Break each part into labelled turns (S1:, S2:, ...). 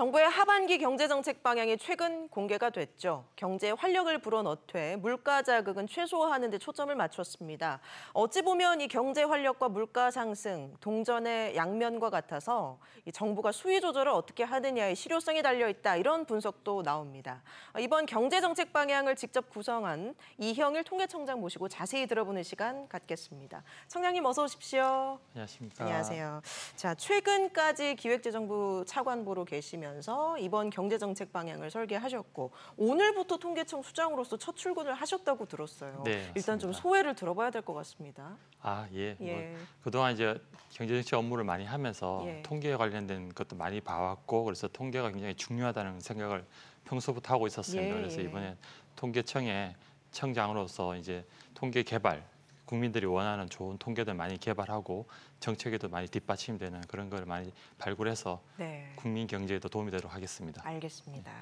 S1: 정부의 하반기 경제정책 방향이 최근 공개가 됐죠. 경제에 활력을 불어넣되 물가 자극은 최소화하는 데 초점을 맞췄습니다. 어찌 보면 이 경제 활력과 물가 상승, 동전의 양면과 같아서 이 정부가 수위 조절을 어떻게 하느냐에 실효성이 달려있다 이런 분석도 나옵니다. 이번 경제정책 방향을 직접 구성한 이형일 통계청장 모시고 자세히 들어보는 시간 갖겠습니다. 청장님 어서 오십시오.
S2: 안녕하십니까. 안녕하세요.
S1: 자 최근까지 기획재정부 차관보로 계시면 하시면서 이번 경제정책 방향을 설계하셨고 오늘부터 통계청 수장으로서 첫 출근을 하셨다고 들었어요. 네, 일단 좀 소회를 들어봐야 될 것 같습니다.
S2: 아 예. 예. 뭐 그동안 이제 경제정책 업무를 많이 하면서 예. 통계에 관련된 것도 많이 봐왔고 그래서 통계가 굉장히 중요하다는 생각을 평소부터 하고 있었습니다. 예. 그래서 예. 이번에 통계청의 청장으로서 이제 통계 개발 국민들이 원하는 좋은 통계들 많이 개발하고 정책에도 많이 뒷받침되는 그런 걸 많이 발굴해서 네. 국민 경제에도 도움이 되도록 하겠습니다.
S1: 알겠습니다.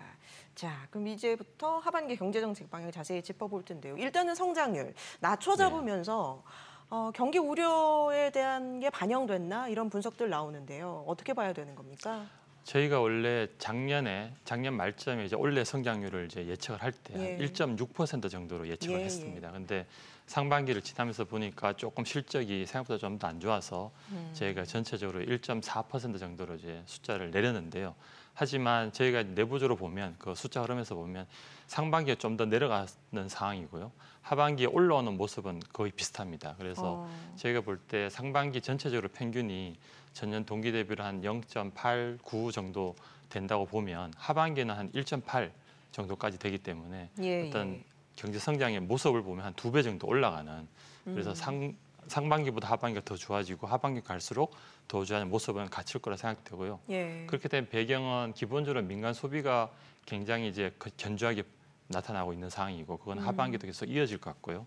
S1: 자, 그럼 이제부터 하반기 경제정책 방향 자세히 짚어볼 텐데요. 일단은 성장률 낮춰잡으면서 네. 어, 경기 우려에 대한 게 반영됐나 이런 분석들 나오는데요. 어떻게 봐야 되는 겁니까?
S2: 저희가 원래 작년에 작년 말쯤에 이제 올해 성장률을 이제 예측을 할 때 1.6% 예. 정도로 예측을 예, 예, 했습니다. 근데 상반기를 지나면서 보니까 조금 실적이 생각보다 좀 더 안 좋아서 음. 저희가 전체적으로 1.4% 정도로 이제 숫자를 내렸는데요. 하지만 저희가 내부적으로 보면 그 숫자 흐름에서 보면 상반기에 좀 더 내려가는 상황이고요. 하반기에 올라오는 모습은 거의 비슷합니다. 그래서 어. 저희가 볼 때 상반기 전체적으로 평균이 전년 동기 대비로 한 0.89 정도 된다고 보면 하반기는 한 1.8 정도까지 되기 때문에 예, 어떤 예. 경제 성장의 모습을 보면 한 두 배 정도 올라가는 그래서 음. 상 상반기보다 하반기가 더 좋아지고 하반기 갈수록 더 좋아지는 모습은 갇힐 거라 생각되고요. 예. 그렇게 된 배경은 기본적으로 민간 소비가 굉장히 이제 그 견조하게 나타나고 있는 상황이고 그건 음. 하반기도 계속 이어질 것 같고요.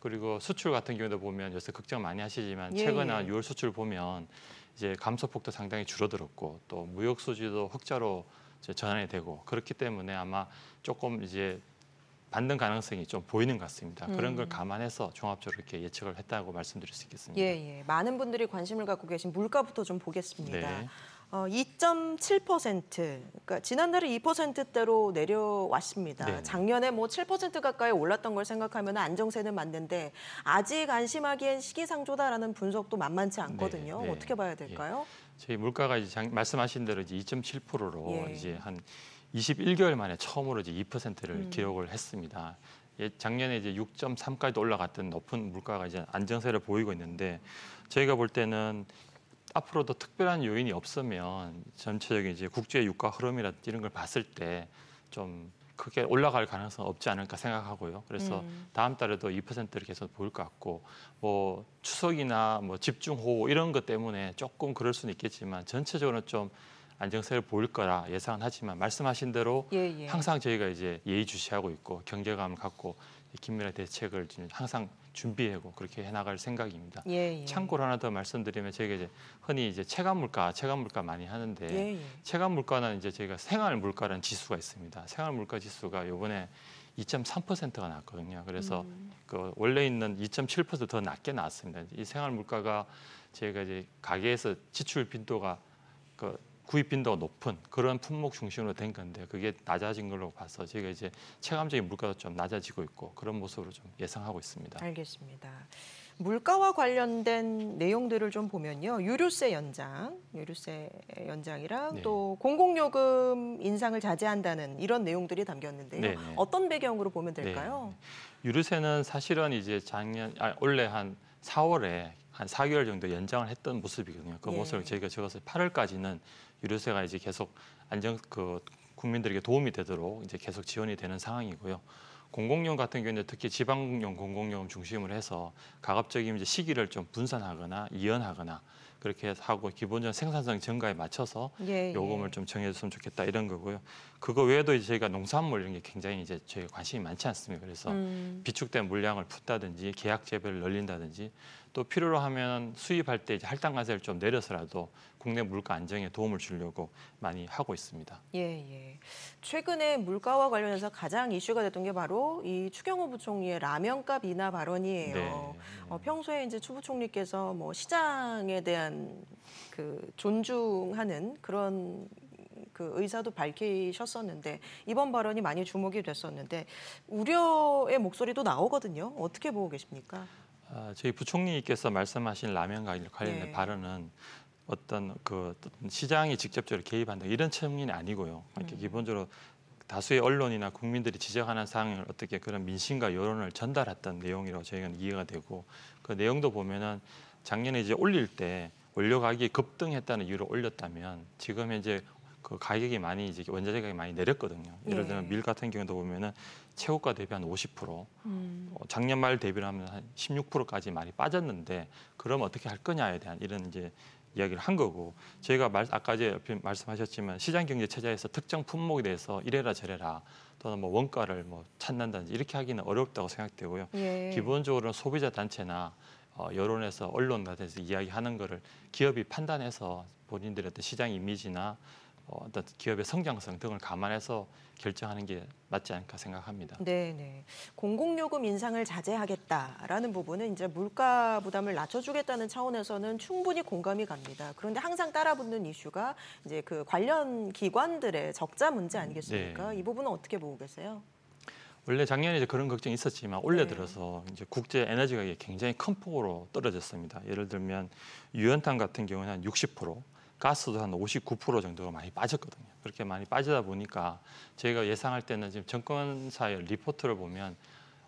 S2: 그리고 수출 같은 경우도 보면 요새 걱정 많이 하시지만 최근 에 예. 6월 예. 수출 보면 이제 감소폭도 상당히 줄어들었고 또 무역 수지도 흑자로 전환이 되고 그렇기 때문에 아마 조금 이제 받는 가능성이 좀 보이는 것 같습니다. 그런 걸 음. 감안해서 종합적으로 이렇게 예측을 했다고 말씀드릴 수 있겠습니다. 예,
S1: 예. 많은 분들이 관심을 갖고 계신 물가부터 좀 보겠습니다. 네. 어, 2.7%, 그러니까 지난달에 2%대로 내려왔습니다. 네. 작년에 뭐 7% 가까이 올랐던 걸 생각하면 안정세는 맞는데 아직 안심하기엔 시기상조다라는 분석도 만만치 않거든요. 네, 네. 어떻게 봐야 될까요? 예.
S2: 저희 물가가 이제 말씀하신 대로 이제 2.7%로 예. 이제 한 21개월 만에 처음으로 이제 2%를 음. 기록을 했습니다. 예, 작년에 이제 6.3까지 올라갔던 높은 물가가 이제 안정세를 보이고 있는데 저희가 볼 때는 앞으로도 특별한 요인이 없으면 전체적인 이제 국제 유가 흐름이라든지 이런 걸 봤을 때 좀 크게 올라갈 가능성은 없지 않을까 생각하고요. 그래서 음. 다음 달에도 2%를 계속 보일 것 같고 뭐 추석이나 뭐 집중호우 이런 것 때문에 조금 그럴 수는 있겠지만 전체적으로 좀 안정세를 보일 거라 예상은 하지만 말씀하신 대로 예, 예. 항상 저희가 이제 예의주시하고 있고 경제감을 갖고 긴밀한 대책을 항상 준비하고 그렇게 해나갈 생각입니다.
S1: 예, 예. 참고로
S2: 하나 더 말씀드리면 저희가 이제 흔히 이제 체감 물가, 체감 물가 많이 하는데 예, 예. 체감 물가는 이제 저희가 생활 물가라는 지수가 있습니다. 생활 물가 지수가 이번에 2.3%가 났거든요. 그래서 음. 그 원래 있는 2.7%더 낮게 나왔습니다. 이 생활 물가가 저희가 이제 가게에서 지출 빈도가 그 구입 빈도가 높은 그런 품목 중심으로 된 건데 그게 낮아진 걸로 봐서 제가 이제 체감적인 물가도 좀 낮아지고 있고 그런 모습으로 좀 예상하고 있습니다.
S1: 알겠습니다. 물가와 관련된 내용들을 좀 보면요. 유류세 연장, 유류세 연장이랑 네. 또 공공요금 인상을 자제한다는 이런 내용들이 담겼는데요. 네, 네. 어떤 배경으로 보면 네. 될까요?
S2: 유류세는 사실은 이제 작년, 아, 올해 한 4월에 한 4개월 정도 연장을 했던 모습이거든요. 그 예. 모습을 저희가 적어서 8월까지는 유류세가 이제 계속 안정 그 국민들에게 도움이 되도록 이제 계속 지원이 되는 상황이고요. 공공용 같은 경우는 특히 지방용 공공용 중심으로 해서 가급적이면 이제 시기를 좀 분산하거나 이연하거나 그렇게 하고 기본적인 생산성 증가에 맞춰서
S1: 예, 예. 요금을 예.
S2: 좀 정해줬으면 좋겠다 이런 거고요. 그거 외에도 이제 저희가 농산물 이런 게 굉장히 이제 저희 관심이 많지 않습니까? 그래서 음. 비축된 물량을 푼다든지 계약 재배를 늘린다든지 또 필요로 하면 수입할 때 이제 할당 관세를 좀 내려서라도 국내 물가 안정에 도움을 주려고 많이 하고 있습니다.
S1: 예, 예. 최근에 물가와 관련해서 가장 이슈가 됐던 게 바로 이 추경호 부총리의 라면값 인하 발언이에요. 네. 어, 평소에 이제 추 부총리께서 뭐 시장에 대한 그 존중하는 그런 그 의사도 밝히셨었는데 이번 발언이 많이 주목이 됐었는데 우려의 목소리도 나오거든요. 어떻게 보고 계십니까?
S2: 아, 저희 부총리께서 말씀하신 라면 네. 관련된 네. 발언은 어떤 그 시장이 직접적으로 개입한다 이런 측면이 아니고요. 이렇게 그러니까 음. 기본적으로 다수의 언론이나 국민들이 지적하는 사항을 어떻게 그런 민심과 여론을 전달했던 내용이라고 저희는 이해가 되고 그 내용도 보면은 작년에 이제 올릴 때 원료 가격이 급등했다는 이유로 올렸다면 지금 이제 그 가격이 많이 이제 원자재 가격이 많이 내렸거든요. 예를 들면 네. 밀 같은 경우도 보면은 최고가 대비 한 50%, 음. 어, 작년 말 대비로 하면 한 16%까지 많이 빠졌는데 그럼 어떻게 할 거냐에 대한 이런 이제 이야기를 한 거고 저희가 말, 아까 이제 옆에 말씀하셨지만 시장 경제 체제에서 특정 품목에 대해서 이래라 저래라 또는 뭐 원가를 뭐 찾는다든지 이렇게 하기는 어렵다고 생각되고요. 예. 기본적으로 소비자 단체나 어, 여론에서 언론 같은 데서 이야기하는 거를 기업이 판단해서 본인들의 어떤 시장 이미지나 어, 어떤 기업의 성장성 등을 감안해서 결정하는 게 맞지 않을까 생각합니다.
S1: 네, 네. 공공요금 인상을 자제하겠다라는 부분은 이제 물가 부담을 낮춰주겠다는 차원에서는 충분히 공감이 갑니다. 그런데 항상 따라붙는 이슈가 이제 그 관련 기관들의 적자 문제 음, 아니겠습니까? 네. 이 부분은 어떻게 보고 계세요?
S2: 원래 작년에 이제 그런 걱정이 있었지만 올해 네. 들어서 이제 국제 에너지 가 굉장히 큰 폭으로 떨어졌습니다. 예를 들면 유연탄 같은 경우는 한 60%. 가스도 한 59%정도가 많이 빠졌거든요. 그렇게 많이 빠지다 보니까 저희가 예상할 때는 지금 정권사의 리포트를 보면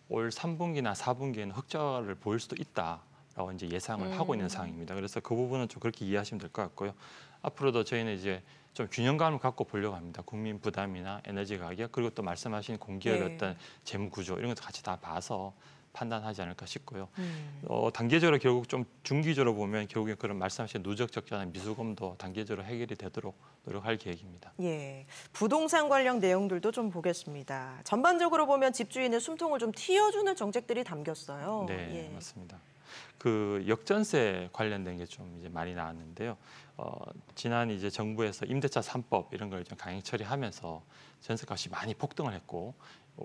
S2: 올 3분기나 4분기에는 흑자를 보일 수도 있다라고 이제 예상을 음. 하고 있는 상황입니다. 그래서 그 부분은 좀 그렇게 이해하시면 될 것 같고요. 앞으로도 저희는 이제 좀 균형감을 갖고 보려고 합니다. 국민 부담이나 에너지 가격 그리고 또 말씀하신 공기의 업 네. 어떤 재무 구조 이런 것도 같이 다 봐서 판단하지 않을까 싶고요. 음. 어, 단계적으로 결국 좀 중기적으로 보면 결국에 그런 말씀하신 누적 적자나 미수금도 단계적으로 해결이 되도록 노력할 계획입니다.
S1: 예, 부동산 관련 내용들도 좀 보겠습니다. 전반적으로 보면 집주인의 숨통을 좀 틔어주는 정책들이 담겼어요. 네, 예. 맞습니다.
S2: 그 역전세 관련된 게 좀 이제 많이 나왔는데요. 어, 지난 이제 정부에서 임대차 삼법 이런 걸 좀 강행 처리하면서 전세값이 많이 폭등을 했고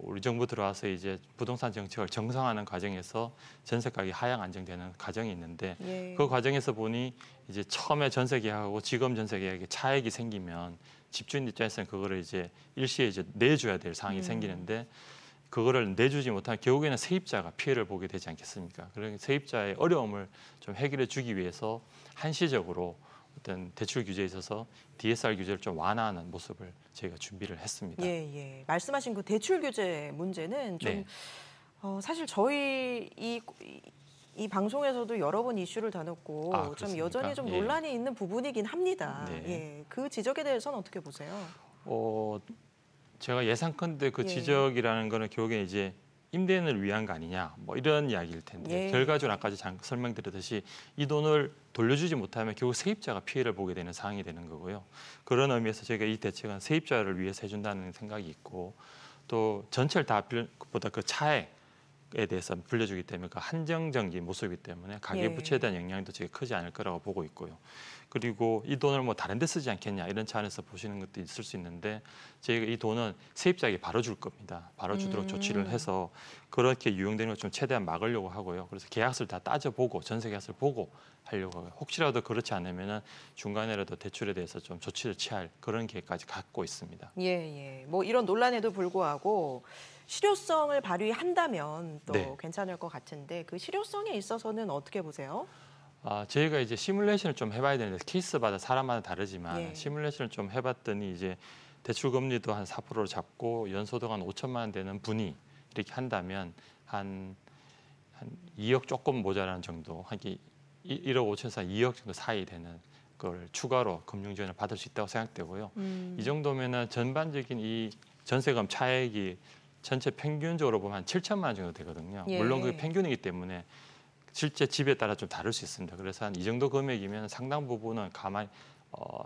S2: 우리 정부 들어와서 이제 부동산 정책을 정상화하는 과정에서 전세 가격이 하향 안정되는 과정이 있는데 예. 그 과정에서 보니 이제 처음에 전세 계약하고 지금 전세 계약에 차액이 생기면 집주인 입장에서는 그거를 이제 일시에 이제 내줘야 될 상황이 음. 생기는데 그거를 내주지 못하면 결국에는 세입자가 피해를 보게 되지 않겠습니까? 그런 세입자의 어려움을 좀 해결해 주기 위해서 한시적으로 어떤 대출 규제에 있어서 DSR 규제를 좀 완화하는 모습을 저희가 준비를 했습니다. 예,
S1: 예. 말씀하신 그 대출 규제 문제는 좀 네. 어, 사실 저희 이, 이, 이 방송에서도 여러 번 이슈를 다뤘고 아, 좀 여전히 좀 예. 논란이 예. 있는 부분이긴 합니다. 네. 예. 그 지적에 대해서는 어떻게 보세요?
S2: 어, 제가 예상컨대 그 예. 지적이라는 거는 결국에 이제 임대인을 위한 거 아니냐 뭐 이런 이야기일 텐데 예. 결과적으로 아까 설명드렸듯이 이 돈을 돌려주지 못하면 결국 세입자가 피해를 보게 되는 상황이 되는 거고요. 그런 의미에서 저희가 이 대책은 세입자를 위해서 해준다는 생각이 있고 또 전체를 다 보다 그 차액 가격에 대해서 불려주기 때문에 그 한정적인 모습이기 때문에 가계 예. 부채에 대한 영향도 되게 크지 않을 거라고 보고 있고요. 그리고 이 돈을 뭐 다른 데 쓰지 않겠냐 이런 차원에서 보시는 것도 있을 수 있는데 저희가 이 돈은 세입자에게 바로 줄 겁니다. 바로 주도록 음. 조치를 해서 그렇게 유용되는 걸 좀 최대한 막으려고 하고요. 그래서 계약서를 다 따져보고 전세 계약서를 보고 하려고 하고요. 혹시라도 그렇지 않으면 은 중간에라도 대출에 대해서 좀 조치를 취할 그런 계획까지 갖고 있습니다.
S1: 예, 예. 뭐 이런 논란에도 불구하고 실효성을 발휘한다면 또 네. 괜찮을 것 같은데 그 실효성에 있어서는 어떻게 보세요?
S2: 아, 저희가 이제 시뮬레이션을 좀 해봐야 되는데 케이스마다 사람마다 다르지만 예. 시뮬레이션을 좀 해봤더니 이제 대출 금리도 한 4%를 잡고 연소득 한 5천만 원 되는 분이 이렇게 한다면 한, 한 2억 조금 모자라는 정도, 한 1억 5천에서 2억 정도 사이 되는 걸 추가로 금융 지원을 받을 수 있다고 생각되고요. 음. 이 정도면은 전반적인 이 전세금 차액이 전체 평균적으로 보면 한 7천만 원 정도 되거든요. 예. 물론 그게 평균이기 때문에 실제 집에 따라 좀 다를 수 있습니다. 그래서 한 이 정도 금액이면 상당 부분은 가만히 어,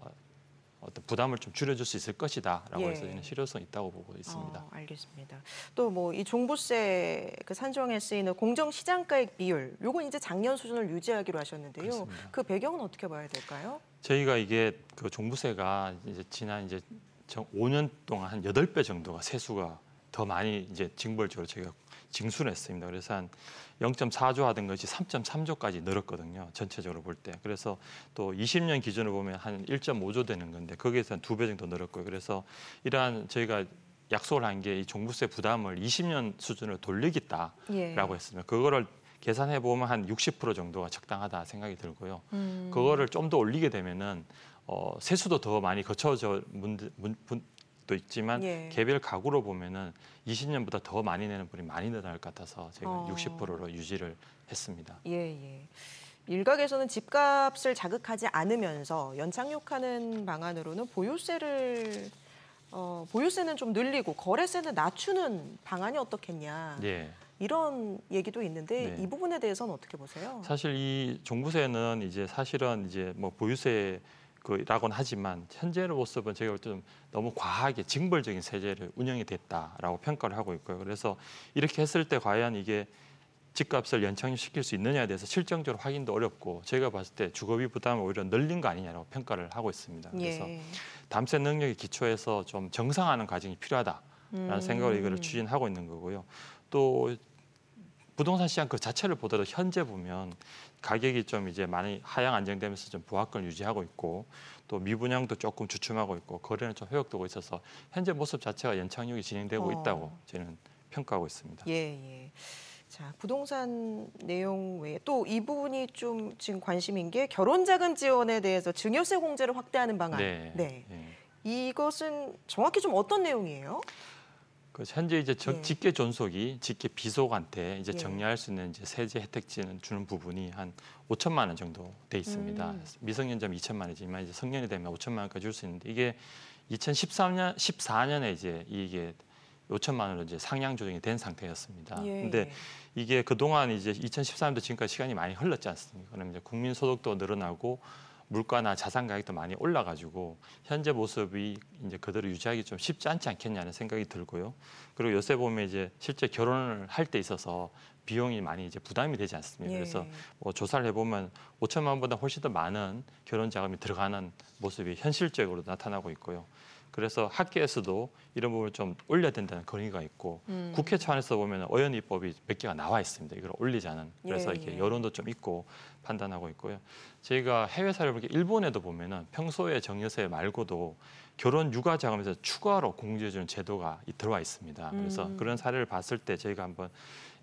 S2: 어떤 부담을 좀 줄여줄 수 있을 것이다라고 예. 해서 저는 실효성 있다고 보고 있습니다. 어, 알겠습니다.
S1: 또 뭐 이 종부세 그 산정에 쓰이는 공정 시장가액 비율, 요건 이제 작년 수준을 유지하기로 하셨는데요. 그렇습니다. 그 배경은 어떻게 봐야 될까요?
S2: 저희가 이게 그 종부세가 이제 지난 이제 5년 동안 한 8배 정도가 세수가 더 많이 이제 징벌적으로 제가 징수했습니다. 를 그래서 한 0.4조 하던 것이 3.3조까지 늘었거든요. 전체적으로 볼 때. 그래서 또 20년 기준으로 보면 한 1.5조 되는 건데 거기에서 한 두 배 정도 늘었고요. 그래서 이러한 저희가 약속을 한 게 이 종부세 부담을 20년 수준으로 돌리겠다라고 예. 했습니다. 그거를 계산해 보면 한 60% 정도가 적당하다 생각이 들고요. 음. 그거를 좀 더 올리게 되면은 어, 세수도 더 많이 거쳐져 문, 문, 문, 분도 있지만 예. 개별 가구로 보면은 20년보다 더 많이 내는 분이 많이 늘어날 것 같아서 제가 어. 60%로 유지를 했습니다.
S1: 예, 예. 일각에서는 집값을 자극하지 않으면서 연착륙하는 방안으로는 보유세를 어, 보유세는 좀 늘리고 거래세는 낮추는 방안이 어떻겠냐. 예. 이런 얘기도 있는데 네. 이 부분에 대해서는 어떻게 보세요?
S2: 사실 이 종부세는 이제 사실은 이제 뭐 보유세 그라고는 하지만 현재의 모습은 제가 볼좀 너무 과하게 징벌적인 세제를 운영이 됐다라고 평가를 하고 있고요. 그래서 이렇게 했을 때 과연 이게 집값을 연착륙시킬 수 있느냐에 대해서 실정적으로 확인도 어렵고 제가 봤을 때 주거비 부담을 오히려 늘린 거 아니냐라고 평가를 하고 있습니다. 그래서 예. 담세 능력의 기초에서 좀 정상화하는 과정이 필요하다라는 음. 생각으로 이거를 추진하고 있는 거고요. 또 부동산 시장 그 자체를 보더라도 현재 보면 가격이 좀 이제 많이 하향 안정되면서 좀 부하권 유지하고 있고 또 미분양도 조금 주춤하고 있고 거래는 좀 회복되고 있어서 현재 모습 자체가 연착륙이 진행되고 어. 있다고 저는 평가하고 있습니다.
S1: 예, 예. 자, 부동산 내용 외에 또 이 부분이 좀 지금 관심인 게 결혼자금 지원에 대해서 증여세 공제를 확대하는 방안. 네. 네. 네. 이것은 정확히 좀 어떤 내용이에요?
S2: 현재 이제 저, 예. 직계 존속이 직계 비속한테 이제 네. 정리할 수 있는 이제 세제 혜택지는 주는 부분이 한 5천만 원 정도 돼 있습니다. 음. 미성년자면 2천만 원이지만 이제 성년이 되면 5천만 원까지 줄 수 있는데 이게 2013년 14년에 이제 이게 5천만 원으로 이제 상향 조정이 된 상태였습니다. 예. 근데 이게 그동안 이제 2013년도 지금까지 시간이 많이 흘렀지 않습니까? 그러면 이제 국민 소득도 늘어나고 물가나 자산 가격도 많이 올라가지고 현재 모습이 이제 그대로 유지하기 좀 쉽지 않지 않겠냐는 생각이 들고요. 그리고 요새 보면 이제 실제 결혼을 할 때 있어서 비용이 많이 이제 부담이 되지 않습니까? 예. 그래서 뭐 조사를 해보면 5천만 원보다 훨씬 더 많은 결혼 자금이 들어가는 모습이 현실적으로 나타나고 있고요. 그래서 학계에서도 이런 부분을 좀 올려야 된다는 건의가 있고 음. 국회 차원에서 보면 어연입법이 몇 개가 나와 있습니다. 이걸 올리자는 그래서 예, 이게 예. 여론도 좀 있고 판단하고 있고요. 저희가 해외 사례를 보까 일본에도 보면은 평소에 정여세 말고도 결혼 육아 자금에서 추가로 공제해주는 제도가 들어와 있습니다. 그래서 음. 그런 사례를 봤을 때 저희가 한번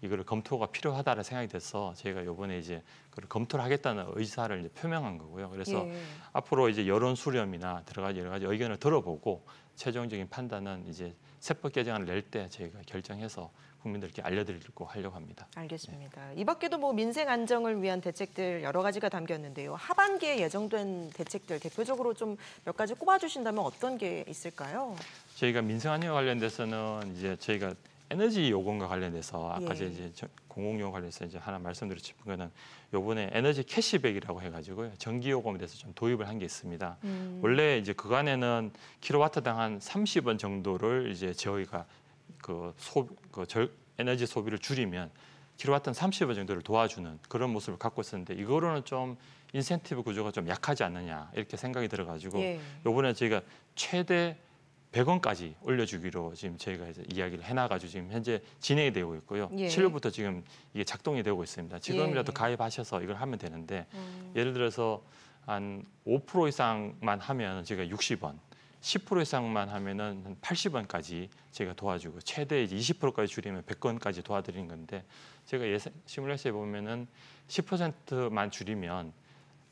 S2: 이거를 검토가 필요하다는 생각이 돼서 저희가 요번에 이제 그걸 검토를 하겠다는 의사를 이제 표명한 거고요. 그래서 예. 앞으로 이제 여론 수렴이나 들어가지 여러 가지 의견을 들어보고 최종적인 판단은 이제 세법 개정안을 낼 때 저희가 결정해서 국민들께 알려드리고 하려고 합니다.
S1: 알겠습니다. 네. 이 밖에도 뭐 민생 안정을 위한 대책들 여러 가지가 담겼는데요. 하반기에 예정된 대책들 대표적으로 좀 몇 가지 꼽아주신다면 어떤 게 있을까요?
S2: 저희가 민생 안정 관련돼서는 이제 저희가 에너지 요금과 관련해서 아까 예. 이제 공공용 관련해서 이제 하나 말씀드려 싶은 거는 요번에 에너지 캐시백이라고 해가지고요 전기 요금에 대해서 좀 도입을 한 게 있습니다. 음. 원래 이제 그간에는 킬로와트당 한 30원 정도를 이제 저희가 그소그 그 절 에너지 소비를 줄이면 킬로와트는 30원 정도를 도와주는 그런 모습을 갖고 있었는데 이거로는 좀 인센티브 구조가 좀 약하지 않느냐 이렇게 생각이 들어가지고 예. 요번에 저희가 최대 100원까지 올려주기로 지금 저희가 이제 이야기를 해놔가지고 지금 현재 진행이 되고 있고요. 예. 7월부터 지금 이게 작동이 되고 있습니다. 지금이라도 예. 가입하셔서 이걸 하면 되는데 음. 예를 들어서 한 5% 이상만 하면 저희가 60원, 10% 이상만 하면은 한 80원까지 제가 도와주고 최대 이제 20%까지 줄이면 100건까지 도와드리는 건데 제가 예상 시뮬레이션에 보면은 10%만 줄이면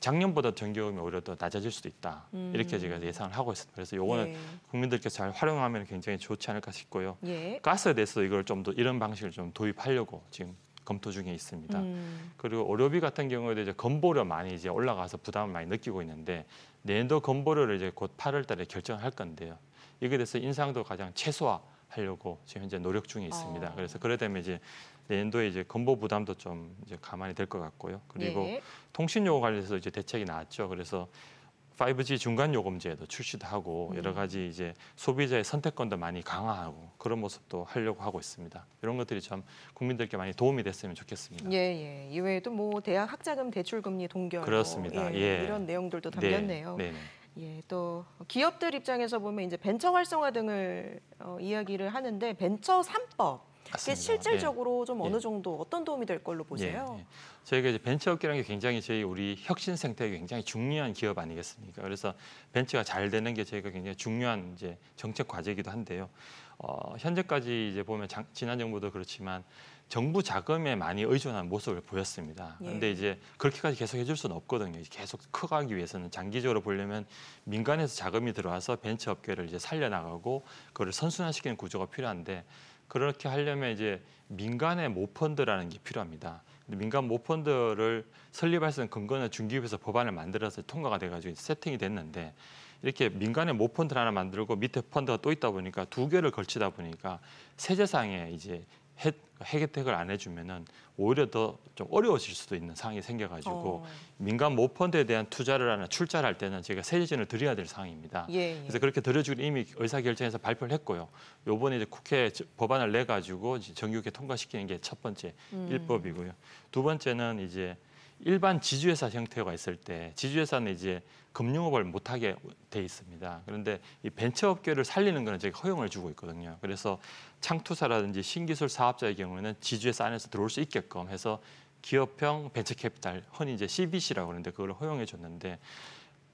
S2: 작년보다 전기요금이 오히려 더 낮아질 수도 있다. 음. 이렇게 제가 예상을 하고 있습니다. 그래서 요거는 예. 국민들께서 잘 활용하면 굉장히 좋지 않을까 싶고요. 예. 가스에 대해서 이걸 좀 더 이런 방식을 좀 도입하려고 지금 검토 중에 있습니다. 음. 그리고 의료비 같은 경우에도 이제 건보료 많이 이제 올라가서 부담을 많이 느끼고 있는데 내년도 건보료를 이제 곧 8월 달에 결정할 건데요. 이거에 대해서 인상도 가장 최소화 하려고 지금 현재 노력 중에 있습니다. 어. 그래서 그러려면 이제 내년도에 이제 건보 부담도 좀 이제 감안이 될것 같고요. 그리고 예. 통신 요금 관련해서 이제 대책이 나왔죠. 그래서 5G 중간 요금제도 출시도 하고 음. 여러 가지 이제 소비자의 선택권도 많이 강화하고 그런 모습도 하려고 하고 있습니다. 이런 것들이 참 국민들께 많이 도움이 됐으면 좋겠습니다.
S1: 예, 예. 이외에도 뭐 대학 학자금 대출 금리 동결 뭐 그렇습니다. 예, 예. 이런 내용들도 네, 담겼네요. 네, 네, 예, 또 기업들 입장에서 보면 이제 벤처 활성화 등을 어, 이야기를 하는데 벤처 3법 맞습니다. 실질적으로 예. 좀 예. 어느 정도 어떤 도움이 될 걸로 보세요? 예.
S2: 예. 저희가 이제 벤처업계라는 게 굉장히 저희 우리 혁신 생태에 굉장히 중요한 기업 아니겠습니까? 그래서 벤처가 잘 되는 게 저희가 굉장히 중요한 이제 정책 과제이기도 한데요. 어, 현재까지 이제 보면 장, 지난 정부도 그렇지만 정부 자금에 많이 의존하 모습을 보였습니다. 그런데 예. 이제 그렇게까지 계속 해줄 수는 없거든요. 계속 커가기 위해서는 장기적으로 보려면 민간에서 자금이 들어와서 벤처업계를 이제 살려나가고 그걸 선순환시키는 구조가 필요한데 그렇게 하려면 이제 민간의 모펀드라는 게 필요합니다. 민간 모펀드를 설립할 수 있는 근거는 중기업에서 법안을 만들어서 통과가 돼가지고 세팅이 됐는데 이렇게 민간의 모펀드를 하나 만들고 밑에 펀드가 또 있다 보니까 두 개를 걸치다 보니까 세제상에 이제 해, 혜택을 안 해주면은 오히려 더 좀 어려워질 수도 있는 상황이 생겨가지고 어. 민간 모펀드에 대한 투자를 하나 출자를 할 때는 제가 세제전을 드려야 될 상황입니다. 예, 예. 그래서 그렇게 들어주기 이미 의사결정에서 발표를 했고요. 요번에 이제 국회 법안을 내 가지고 정규국회 통과시키는 게 첫 번째 음. 일법이고요. 두 번째는 이제 일반 지주회사 형태가 있을 때 지주회사는 이제 금융업을 못하게 돼 있습니다. 그런데 이 벤처업계를 살리는 거는 저희 허용을 주고 있거든요. 그래서 창투사라든지 신기술 사업자의 경우에는 지주회사 안에서 들어올 수 있게끔 해서 기업형 벤처캐피탈, 흔히 이제 CBC라고 하는데 그걸 허용해 줬는데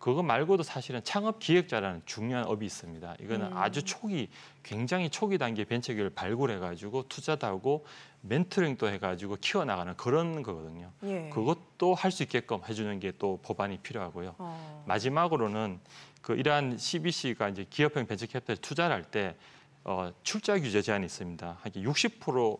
S2: 그거 말고도 사실은 창업 기획자라는 중요한 업이 있습니다. 이거는 음. 아주 초기, 굉장히 초기 단계 벤처기를 발굴해가지고 투자도 하고 멘토링도 해가지고 키워나가는 그런 거거든요. 예. 그것도 할 수 있게끔 해주는 게 또 법안이 필요하고요. 어. 마지막으로는 그 이러한 CBC가 이제 기업형 벤처 캐피탈 투자를 할때 어, 출자 규제 제한이 있습니다. 한60%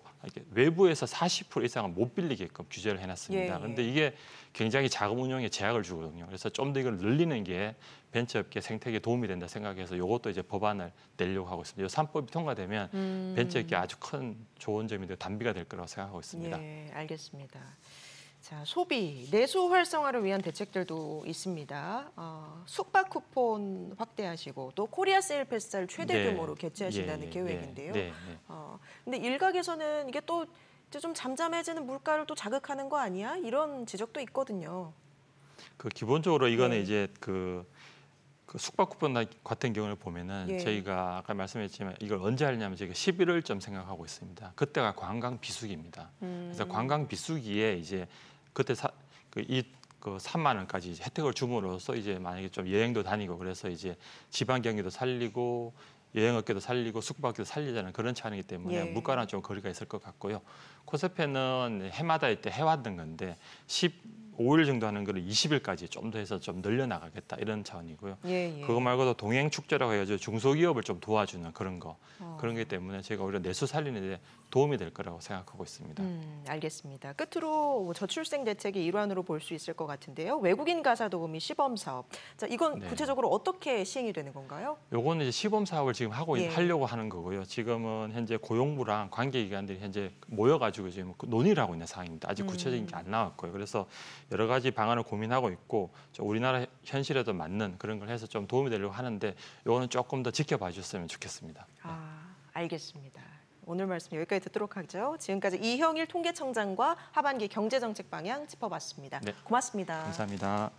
S2: 외부에서 40% 이상은 못 빌리게끔 규제를 해놨습니다. 그런데 예, 예. 이게 굉장히 자금 운용에 제약을 주거든요. 그래서 좀 더 이걸 늘리는 게 벤처업계 생태계에 도움이 된다 생각해서 이것도 이제 법안을 내려고 하고 있습니다. 이 3법이 통과되면 음... 벤처업계 아주 큰 좋은 점이 되고 단비가 될 거라고 생각하고 있습니다.
S1: 예, 알겠습니다. 자, 소비, 내수 활성화를 위한 대책들도 있습니다. 어, 숙박 쿠폰 확대하시고 또 코리아 세일 패스를 최대 네. 규모로 개최하신다는 예, 예 계획인데요. 예. 네, 네. 어, 근데 일각에서는 이게 또 좀 잠잠해지는 물가를 또 자극하는 거 아니야? 이런 지적도 있거든요.
S2: 그 기본적으로 이거는 네. 이제 그그 숙박 쿠폰 같은 경우를 보면은 예. 저희가 아까 말씀했지만 이걸 언제 하냐면 저희가 11월쯤 생각하고 있습니다. 그때가 관광 비수기입니다. 음. 그래서 관광 비수기에 이제 그때 사, 그 이, 그 3만 원까지 이제 혜택을 줌으로써 이제 만약에 좀 여행도 다니고 그래서 이제 지방 경기도 살리고 여행업계도 살리고 숙박업계도 살리자는 그런 차원이기 때문에 예. 물가랑 좀 거리가 있을 것 같고요. 코세페는 해마다 이때 해왔던 건데 10 5일 정도 하는 거를 20일까지 좀 더 해서 좀 늘려나가겠다 이런 차원이고요. 예, 예. 그거 말고도 동행축제라고 해야죠 중소기업을 좀 도와주는 그런 거 어. 그런 게 때문에 제가 오히려 내수 살리는 데 도움이 될 거라고 생각하고 있습니다. 음,
S1: 알겠습니다. 끝으로 뭐 저출생 대책의 일환으로 볼 수 있을 것 같은데요. 외국인 가사 도우미 시범 사업. 자, 이건 네. 구체적으로 어떻게 시행이 되는 건가요?
S2: 요거는 이제 시범 사업을 지금 하고 예. 하려고 하는 거고요. 지금은 현재 고용부랑 관계기관들이 현재 모여가지고 지금 논의를 하고 있는 상황입니다. 아직 구체적인 게안 음. 나왔고요. 그래서 여러 가지 방안을 고민하고 있고 우리나라 현실에도 맞는 그런 걸 해서 좀 도움이 되려고 하는데 이거는 조금 더 지켜봐 주셨으면 좋겠습니다.
S1: 아, 알겠습니다. 오늘 말씀 여기까지 듣도록 하죠. 지금까지 이형일 통계청장과 하반기 경제정책 방향 짚어봤습니다. 네. 고맙습니다.
S2: 감사합니다.